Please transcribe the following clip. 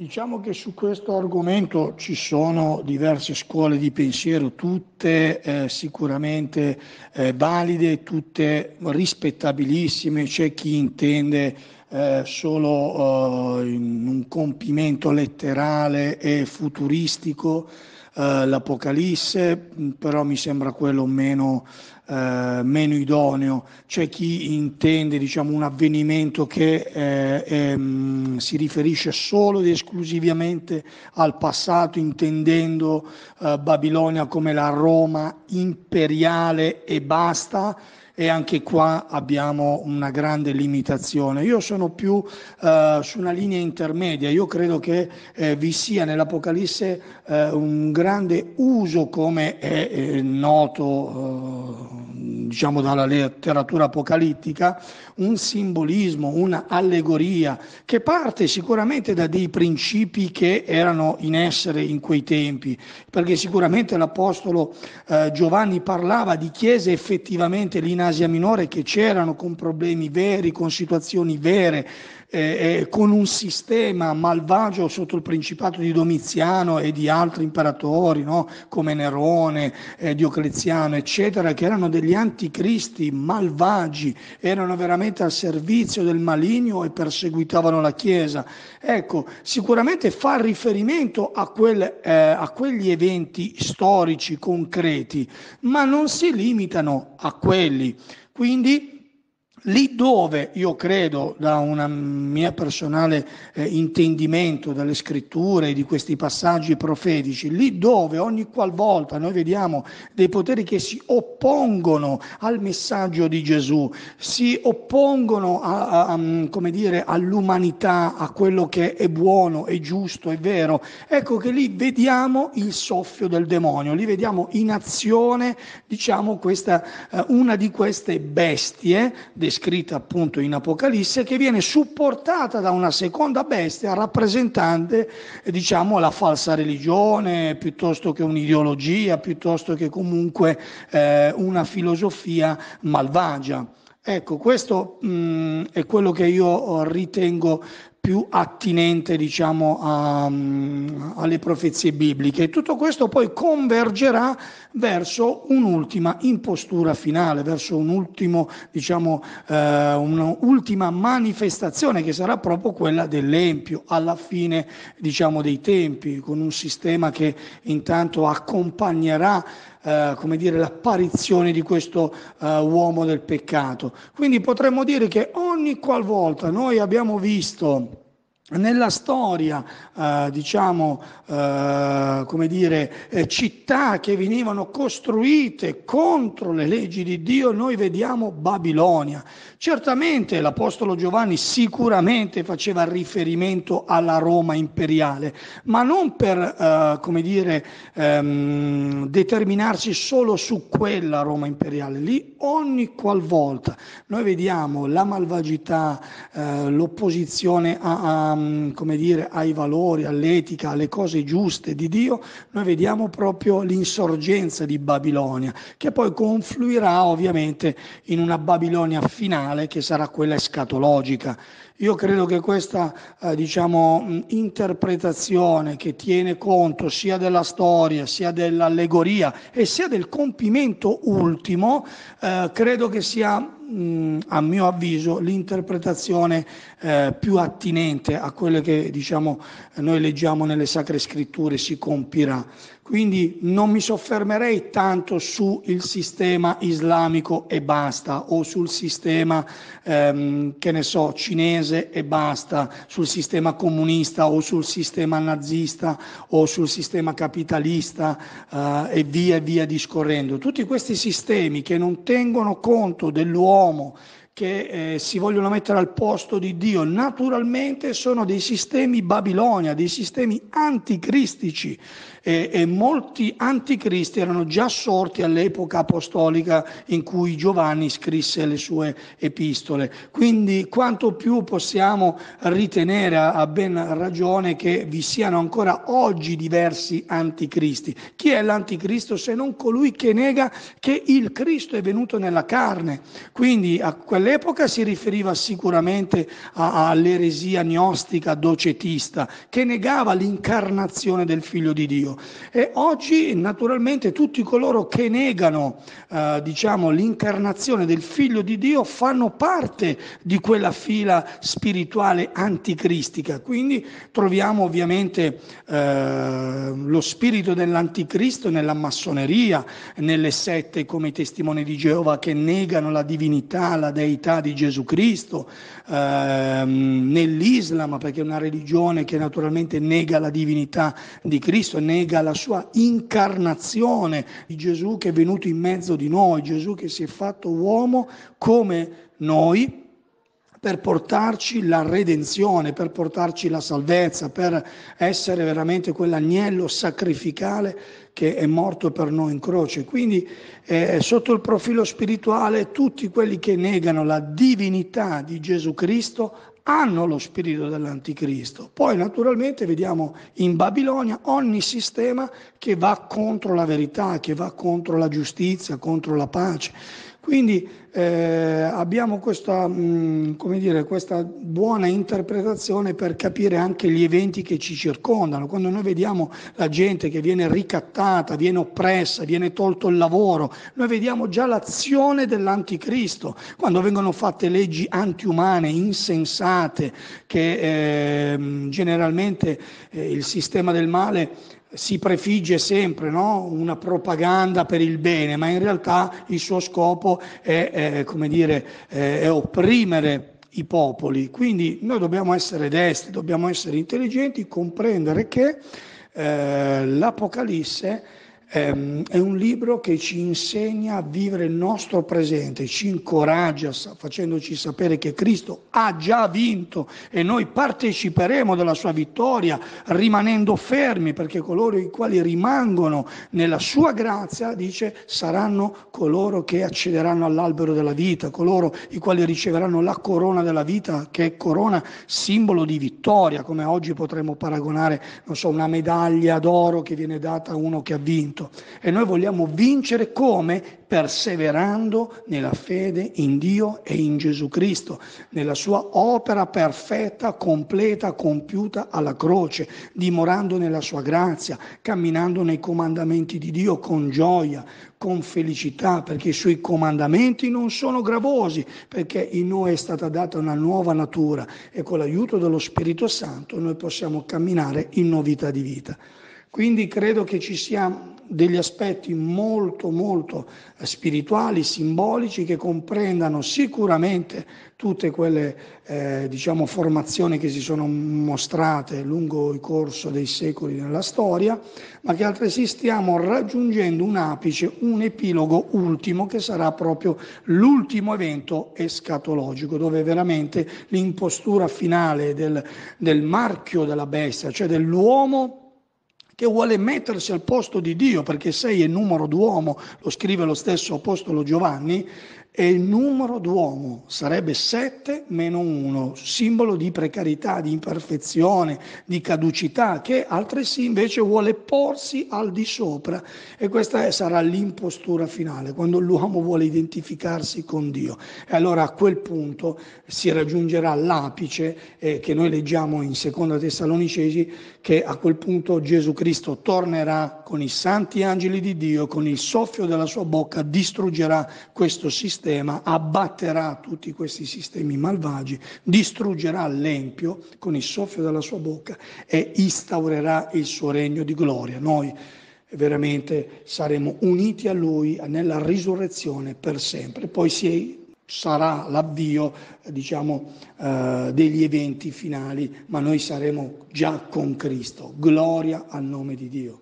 Diciamo che su questo argomento ci sono diverse scuole di pensiero, tutte eh, sicuramente eh, valide, tutte rispettabilissime, c'è chi intende eh, solo eh, in un compimento letterale e futuristico eh, l'Apocalisse, mm, però mi sembra quello meno, eh, meno idoneo. C'è chi intende diciamo, un avvenimento che eh, mm, si riferisce solo ed esclusivamente al passato, intendendo eh, Babilonia come la Roma imperiale e basta e anche qua abbiamo una grande limitazione. Io sono più eh, su una linea intermedia, io credo che eh, vi sia nell'Apocalisse eh, un grande uso come è, è eh, noto eh, diciamo dalla letteratura apocalittica, un simbolismo, un'allegoria che parte sicuramente da dei principi che erano in essere in quei tempi, perché sicuramente l'Apostolo eh, Giovanni parlava di chiese effettivamente linate in Asia Minore che c'erano con problemi veri, con situazioni vere, eh, con un sistema malvagio sotto il principato di Domiziano e di altri imperatori no? come Nerone, eh, Diocleziano, eccetera, che erano degli anticristi malvagi, erano veramente al servizio del maligno e perseguitavano la Chiesa. Ecco, sicuramente fa riferimento a, quel, eh, a quegli eventi storici concreti, ma non si limitano a quelli. Quindi Lì dove io credo, da un mio personale eh, intendimento delle scritture, di questi passaggi profetici, lì dove ogni qualvolta noi vediamo dei poteri che si oppongono al messaggio di Gesù, si oppongono a, a, a, mm, dire, all'umanità, a quello che è buono, è giusto, è vero, ecco che lì vediamo il soffio del demonio, lì vediamo in azione diciamo, questa, eh, una di queste bestie descritta appunto in Apocalisse, che viene supportata da una seconda bestia rappresentante eh, diciamo, la falsa religione, piuttosto che un'ideologia, piuttosto che comunque eh, una filosofia malvagia. Ecco, questo mh, mm, è quello che io oh, ritengo più attinente diciamo, a, mm, alle profezie bibliche. Tutto questo poi convergerà verso un'ultima impostura finale, verso un'ultima diciamo, eh, manifestazione che sarà proprio quella dell'Empio alla fine diciamo, dei tempi, con un sistema che intanto accompagnerà eh, come dire, l'apparizione di questo eh, uomo del peccato. Quindi potremmo dire che ogni qualvolta noi abbiamo visto nella storia, eh, diciamo, eh, come dire, eh, città che venivano costruite contro le leggi di Dio, noi vediamo Babilonia. Certamente l'Apostolo Giovanni sicuramente faceva riferimento alla Roma imperiale, ma non per, eh, come dire, ehm, determinarsi solo su quella Roma imperiale. Lì ogni qualvolta noi vediamo la malvagità, eh, l'opposizione a, a Ehm, come dire, ai valori, all'etica, alle cose giuste di Dio, noi vediamo proprio l'insorgenza di Babilonia, che poi confluirà ovviamente in una Babilonia finale che sarà quella escatologica io credo che questa eh, diciamo, interpretazione che tiene conto sia della storia, sia dell'allegoria e sia del compimento ultimo, eh, credo che sia a mio avviso l'interpretazione eh, più attinente a quelle che diciamo, noi leggiamo nelle sacre scritture si compirà. Quindi non mi soffermerei tanto sul sistema islamico e basta o sul sistema ehm, che ne so cinese cose e basta, sul sistema comunista o sul sistema nazista o sul sistema capitalista eh, e via via discorrendo. Tutti questi sistemi che non tengono conto dell'uomo, che eh, si vogliono mettere al posto di Dio, naturalmente sono dei sistemi babilonia, dei sistemi anticristici e, e molti anticristi erano già sorti all'epoca apostolica in cui Giovanni scrisse le sue epistole. Quindi quanto più possiamo ritenere a ben ragione che vi siano ancora oggi diversi anticristi. Chi è l'anticristo se non colui che nega che il Cristo è venuto nella carne? Quindi a quell'epoca si riferiva sicuramente all'eresia gnostica docetista che negava l'incarnazione del figlio di Dio esempio. E oggi naturalmente tutti coloro che negano eh, diciamo, l'incarnazione del figlio di Dio fanno parte di quella fila spirituale anticristica. Quindi troviamo ovviamente eh, lo spirito dell'anticristo nella massoneria, nelle sette come i testimoni di Geova che negano la divinità, la deità di Gesù Cristo, eh, nell'Islam perché è una religione che naturalmente nega la divinità di Cristo, nega nega la sua incarnazione di Gesù che è venuto in mezzo di noi, Gesù che si è fatto uomo come noi per portarci la redenzione, per portarci la salvezza, per essere veramente quell'agnello sacrificale che è morto per noi in croce. Quindi eh, sotto il profilo spirituale tutti quelli che negano la divinità di Gesù Cristo hanno lo spirito dell'anticristo. Poi naturalmente vediamo in Babilonia ogni sistema che va contro la verità, che va contro la giustizia, contro la pace. Quindi eh, abbiamo questa, mh, mm, dire, questa, buona interpretazione per capire anche gli eventi che ci circondano. Quando noi vediamo la gente che viene ricattata, viene oppressa, viene tolto il lavoro, noi vediamo già l'azione dell'anticristo, quando vengono fatte leggi antiumane, insensate, che eh, generalmente eh, il sistema del male si prefigge sempre no? una propaganda per il bene, ma in realtà il suo scopo è, è, dire, è opprimere i popoli. Quindi noi dobbiamo essere destri, dobbiamo essere intelligenti, comprendere che eh, l'Apocalisse Ehm, è un libro che ci insegna a vivere il nostro presente, ci incoraggia facendoci sapere che Cristo ha già vinto e noi parteciperemo della sua vittoria rimanendo fermi perché coloro i quali rimangono nella sua grazia, dice, saranno coloro che accederanno all'albero della vita, coloro i quali riceveranno la corona della vita che è corona simbolo di vittoria, come oggi potremmo paragonare, non so, una medaglia d'oro che viene data a uno che ha vinto tutto. E noi vogliamo vincere come? Perseverando nella fede in Dio e in Gesù Cristo, nella sua opera perfetta, completa, compiuta alla croce, dimorando nella sua grazia, camminando nei comandamenti di Dio con gioia, con felicità, perché i suoi comandamenti non sono gravosi, perché in noi è stata data una nuova natura e con l'aiuto dello Spirito Santo noi possiamo camminare in novità di vita. Quindi credo che ci sia degli aspetti molto molto spirituali, simbolici, che comprendano sicuramente tutte quelle eh, diciamo, formazioni che si sono mostrate lungo il corso dei secoli nella storia, ma che altresì stiamo raggiungendo un apice, un epilogo ultimo che sarà proprio l'ultimo evento escatologico, dove veramente l'impostura finale del, del marchio della bestia, cioè dell'uomo che vuole mettersi al posto di Dio, perché sei è numero d'uomo, lo scrive lo stesso Apostolo Giovanni, e il numero d'uomo sarebbe 7 meno 1, simbolo di precarietà, di imperfezione, di caducità, che altresì invece vuole porsi al di sopra e questa sarà l'impostura finale, quando l'uomo vuole identificarsi con Dio. E allora a quel punto si raggiungerà l'apice eh, che noi leggiamo in Seconda Tessalonicesi, che a quel punto Gesù Cristo tornerà con i santi angeli di Dio, con il soffio della sua bocca distruggerà questo sistema sistema, abbatterà tutti questi sistemi malvagi, distruggerà l'empio con il soffio della sua bocca e instaurerà il suo regno di gloria. Noi veramente saremo uniti a lui nella risurrezione per sempre. Poi si sarà l'avvio diciamo, eh, degli eventi finali, ma noi saremo già con Cristo. Gloria al nome di Dio.